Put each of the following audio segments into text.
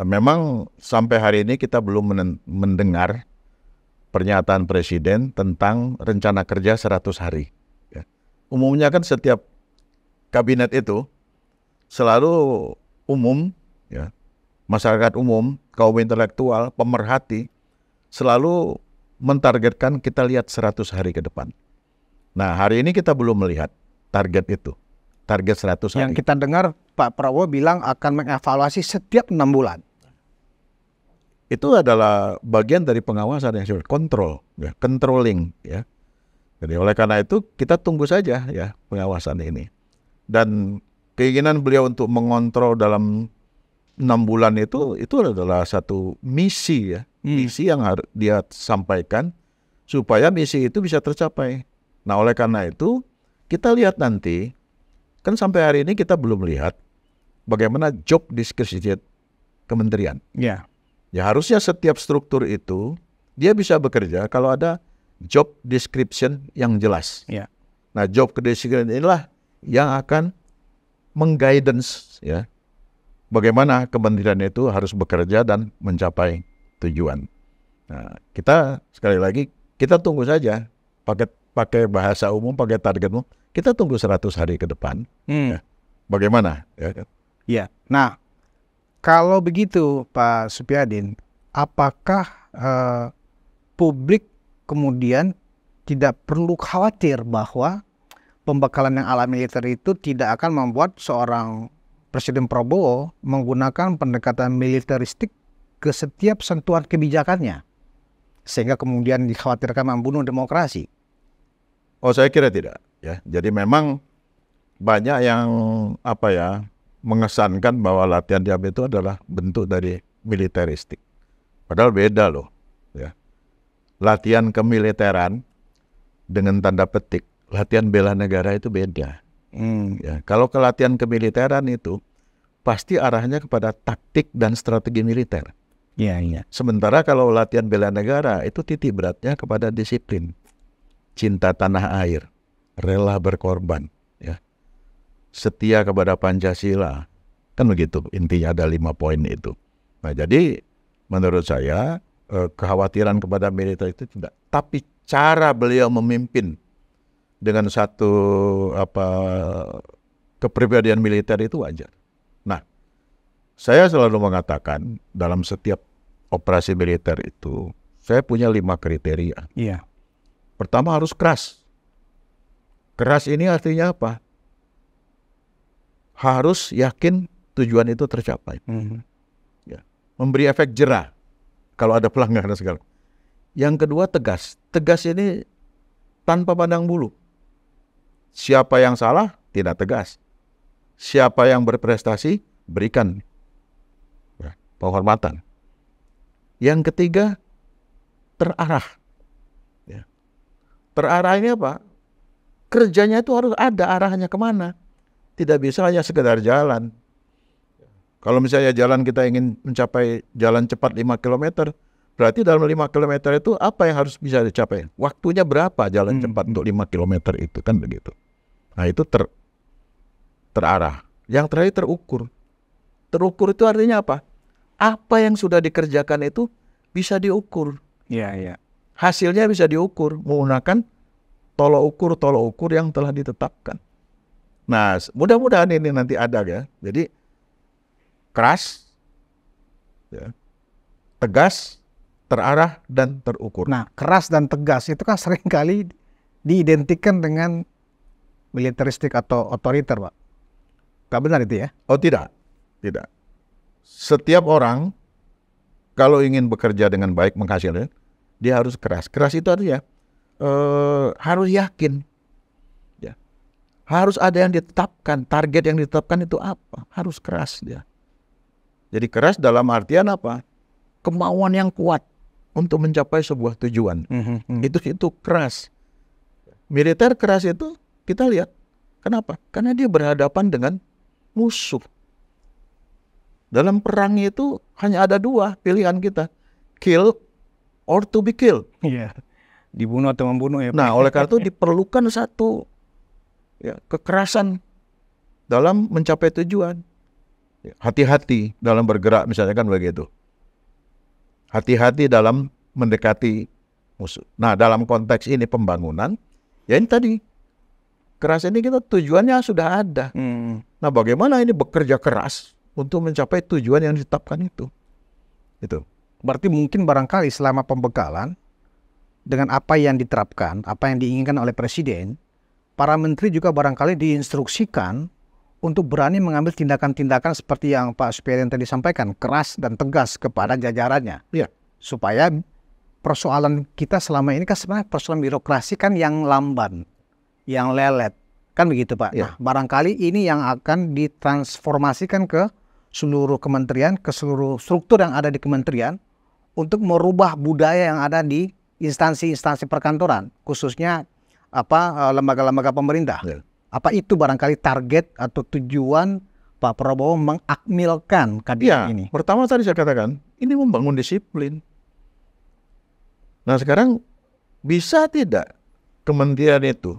Nah, memang sampai hari ini kita belum mendengar pernyataan presiden tentang rencana kerja 100 hari. Ya. Umumnya kan setiap kabinet itu selalu umum, ya, masyarakat umum, kaum intelektual, pemerhati, selalu mentargetkan kita lihat 100 hari ke depan. Nah, hari ini kita belum melihat target itu, target 100 hari. Yang kita dengar Pak Prabowo bilang akan mengevaluasi setiap enam bulan itu adalah bagian dari pengawasan yang disebut kontrol, ya, controlling, ya. Jadi oleh karena itu kita tunggu saja ya pengawasan ini. Dan keinginan beliau untuk mengontrol dalam enam bulan itu itu adalah satu misi ya, hmm. misi yang harus dia sampaikan supaya misi itu bisa tercapai. Nah oleh karena itu kita lihat nanti kan sampai hari ini kita belum lihat bagaimana job description kementerian. Ya. Ya harusnya setiap struktur itu dia bisa bekerja kalau ada job description yang jelas. Ya. Nah job description inilah yang akan mengguidance ya bagaimana kementerian itu harus bekerja dan mencapai tujuan. Nah, kita sekali lagi kita tunggu saja pakai pakai bahasa umum pakai targetmu kita tunggu 100 hari ke depan hmm. ya. bagaimana ya Iya. Nah, kalau begitu Pak Supiadin, apakah uh, publik kemudian tidak perlu khawatir bahwa pembekalan yang ala militer itu tidak akan membuat seorang Presiden Prabowo menggunakan pendekatan militeristik ke setiap sentuhan kebijakannya sehingga kemudian dikhawatirkan membunuh demokrasi. Oh saya kira tidak ya. Jadi memang banyak yang apa ya mengesankan bahwa latihan tiap itu adalah bentuk dari militeristik. Padahal beda loh. Ya. Latihan kemiliteran dengan tanda petik, latihan bela negara itu beda. Hmm. Ya, kalau ke latihan kemiliteran itu pasti arahnya kepada taktik dan strategi militer. Ya, ya. Sementara kalau latihan bela negara itu titik beratnya kepada disiplin, cinta tanah air, rela berkorban, setia kepada Pancasila. Kan begitu, intinya ada lima poin itu. Nah jadi menurut saya eh, kekhawatiran kepada militer itu tidak. Tapi cara beliau memimpin dengan satu apa kepribadian militer itu wajar. Nah, saya selalu mengatakan dalam setiap operasi militer itu saya punya lima kriteria. Iya. Pertama harus keras. Keras ini artinya apa? harus yakin tujuan itu tercapai. Mm -hmm. ya. Memberi efek jerah kalau ada pelanggaran segala. Yang kedua tegas. Tegas ini tanpa pandang bulu. Siapa yang salah tidak tegas. Siapa yang berprestasi berikan ya, penghormatan. Yang ketiga terarah. Ya. Terarah ini apa? Kerjanya itu harus ada arahnya kemana tidak bisa hanya sekedar jalan. Kalau misalnya jalan kita ingin mencapai jalan cepat 5 km, berarti dalam 5 km itu apa yang harus bisa dicapai? Waktunya berapa jalan hmm. cepat hmm. untuk 5 km itu kan begitu. Nah, itu ter terarah. Yang terakhir terukur. Terukur itu artinya apa? Apa yang sudah dikerjakan itu bisa diukur. Iya, iya. Hasilnya bisa diukur menggunakan tolok ukur tolok ukur yang telah ditetapkan. Nah, mudah-mudahan ini nanti ada ya. Jadi keras, ya, tegas, terarah dan terukur. Nah, keras dan tegas itu kan seringkali diidentikan dengan militeristik atau otoriter, Pak. Gak benar itu ya? Oh tidak, tidak. Setiap orang kalau ingin bekerja dengan baik menghasilkan, dia harus keras. Keras itu artinya eh, harus yakin harus ada yang ditetapkan, target yang ditetapkan itu apa? Harus keras dia. Jadi keras dalam artian apa? Kemauan yang kuat untuk mencapai sebuah tujuan. Mm -hmm. Itu itu keras. Militer keras itu kita lihat. Kenapa? Karena dia berhadapan dengan musuh. Dalam perang itu hanya ada dua pilihan kita, kill or to be killed. Iya. Dibunuh atau membunuh ya. Nah, oleh karena itu diperlukan satu ya, kekerasan dalam mencapai tujuan. Ya, hati-hati dalam bergerak misalnya kan begitu. Hati-hati dalam mendekati musuh. Nah dalam konteks ini pembangunan, ya ini tadi keras ini kita tujuannya sudah ada. Hmm. Nah bagaimana ini bekerja keras untuk mencapai tujuan yang ditetapkan itu? Itu. Berarti mungkin barangkali selama pembekalan dengan apa yang diterapkan, apa yang diinginkan oleh presiden, para menteri juga barangkali diinstruksikan untuk berani mengambil tindakan-tindakan seperti yang Pak yang tadi sampaikan, keras dan tegas kepada jajarannya. Iya. Supaya persoalan kita selama ini kan sebenarnya persoalan birokrasi kan yang lamban, yang lelet. Kan begitu Pak. Ya. Nah, barangkali ini yang akan ditransformasikan ke seluruh kementerian, ke seluruh struktur yang ada di kementerian untuk merubah budaya yang ada di instansi-instansi perkantoran, khususnya apa eh, lembaga-lembaga pemerintah. Yeah. Apa itu barangkali target atau tujuan Pak Prabowo mengakmilkan kabinet yeah. ini? Pertama tadi saya katakan, ini membangun disiplin. Nah sekarang bisa tidak kementerian itu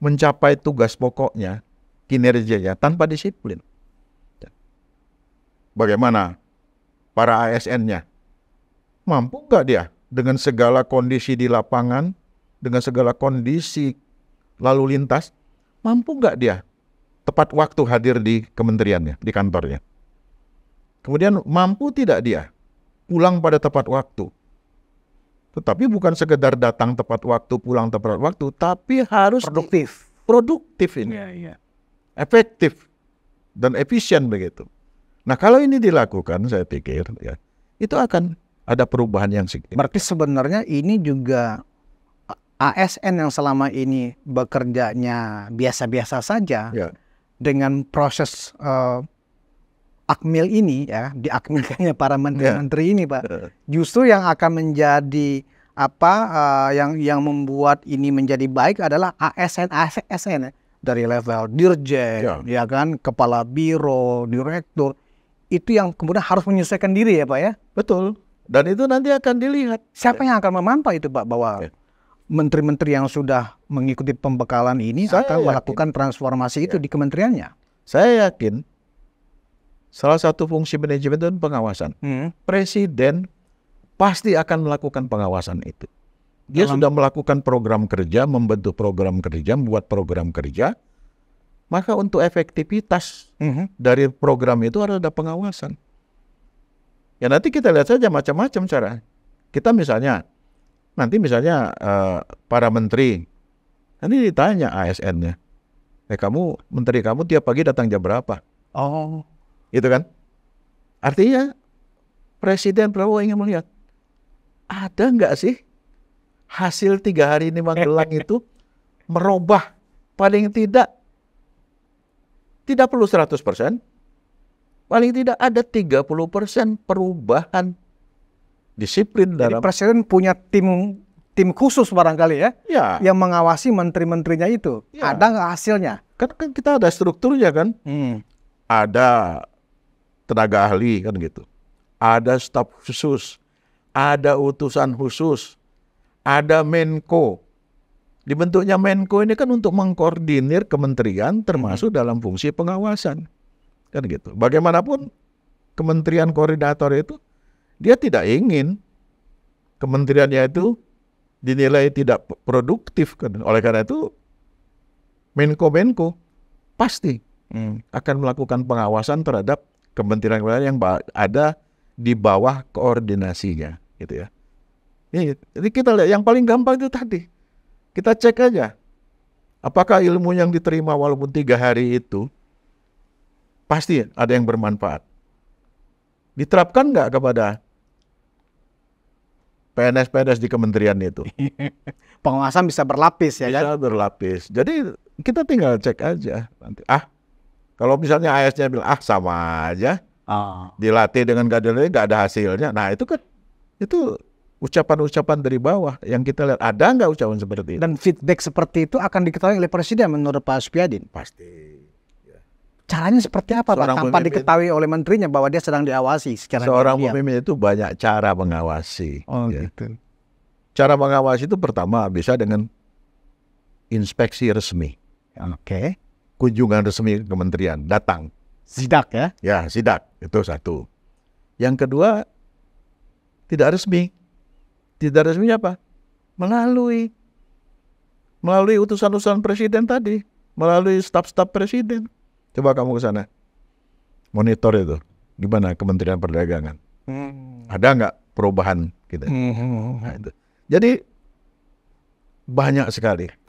mencapai tugas pokoknya, kinerjanya tanpa disiplin? Bagaimana para ASN-nya? Mampu nggak dia dengan segala kondisi di lapangan dengan segala kondisi lalu lintas, mampu nggak dia tepat waktu hadir di kementeriannya, di kantornya? Kemudian mampu tidak dia pulang pada tepat waktu? Tetapi bukan sekedar datang tepat waktu, pulang tepat waktu, tapi harus produktif. Produktif ini. yeah, yeah. Efektif dan efisien begitu. Nah, kalau ini dilakukan saya pikir ya, itu akan ada perubahan yang signifikan. Berarti sebenarnya ini juga ASN yang selama ini bekerjanya biasa-biasa saja ya. dengan proses uh, eh, akmil ini ya di diakmilkannya para menteri-menteri ya. ini pak ya. justru yang akan menjadi apa uh, yang yang membuat ini menjadi baik adalah ASN ASN ya, dari level dirjen ya. ya kan kepala biro direktur itu yang kemudian harus menyesuaikan diri ya pak ya betul dan itu nanti akan dilihat siapa yang akan memantau itu pak bahwa ya menteri-menteri yang sudah mengikuti pembekalan ini saya akan yakin. melakukan transformasi itu ya. di kementeriannya. Saya yakin salah satu fungsi manajemen dan pengawasan. Hmm. Presiden pasti akan melakukan pengawasan itu. Dia Dalam... sudah melakukan program kerja, membentuk program kerja, membuat program kerja. Maka untuk efektivitas hmm. dari program itu harus ada pengawasan. Ya nanti kita lihat saja macam-macam cara. Kita misalnya Nanti misalnya uh, para menteri, nanti ditanya ASN-nya, eh kamu menteri kamu tiap pagi datang jam berapa? Oh, itu kan? Artinya Presiden Prabowo ingin melihat ada nggak sih hasil tiga hari ini Magelang itu merubah paling tidak tidak perlu 100 persen, paling tidak ada 30 persen perubahan disiplin Jadi dalam presiden punya tim tim khusus barangkali ya, ya. yang mengawasi menteri-menterinya itu. Ya. Ada nggak hasilnya? Kan, kan kita ada strukturnya kan, hmm. ada tenaga ahli kan gitu, ada staf khusus, ada utusan khusus, ada Menko. Dibentuknya Menko ini kan untuk mengkoordinir kementerian termasuk hmm. dalam fungsi pengawasan kan gitu. Bagaimanapun kementerian koordinator itu dia tidak ingin kementeriannya itu dinilai tidak produktif. Oleh karena itu, Menko-Menko pasti hmm. akan melakukan pengawasan terhadap kementerian-kementerian yang ada di bawah koordinasinya, gitu ya. Jadi kita lihat yang paling gampang itu tadi. Kita cek aja apakah ilmu yang diterima walaupun tiga hari itu pasti ada yang bermanfaat. Diterapkan nggak kepada PNS-PNS di kementerian itu. Pengawasan bisa berlapis ya bisa kan? Bisa berlapis. Jadi kita tinggal cek aja nanti. Ah, kalau misalnya AS-nya bilang ah sama aja, oh. dilatih dengan ini nggak ada hasilnya. Nah itu kan itu ucapan-ucapan dari bawah yang kita lihat ada nggak ucapan seperti itu? Dan feedback seperti itu akan diketahui oleh presiden menurut Pak Supiadin. Pasti caranya seperti apa seorang Pak tanpa pemimpin, diketahui oleh menterinya bahwa dia sedang diawasi secara Seorang diam. pemimpin itu banyak cara mengawasi. Oh ya. gitu. Cara mengawasi itu pertama bisa dengan inspeksi resmi. Oke. Okay. Kunjungan resmi kementerian, datang. Sidak ya? Ya, sidak. Itu satu. Yang kedua tidak resmi. Tidak resmi apa? Melalui melalui utusan-utusan presiden tadi, melalui staf-staf presiden Coba kamu ke sana, monitor itu, gimana Kementerian Perdagangan? Hmm. Ada nggak perubahan kita? Gitu? Hmm. Nah, itu. Jadi banyak sekali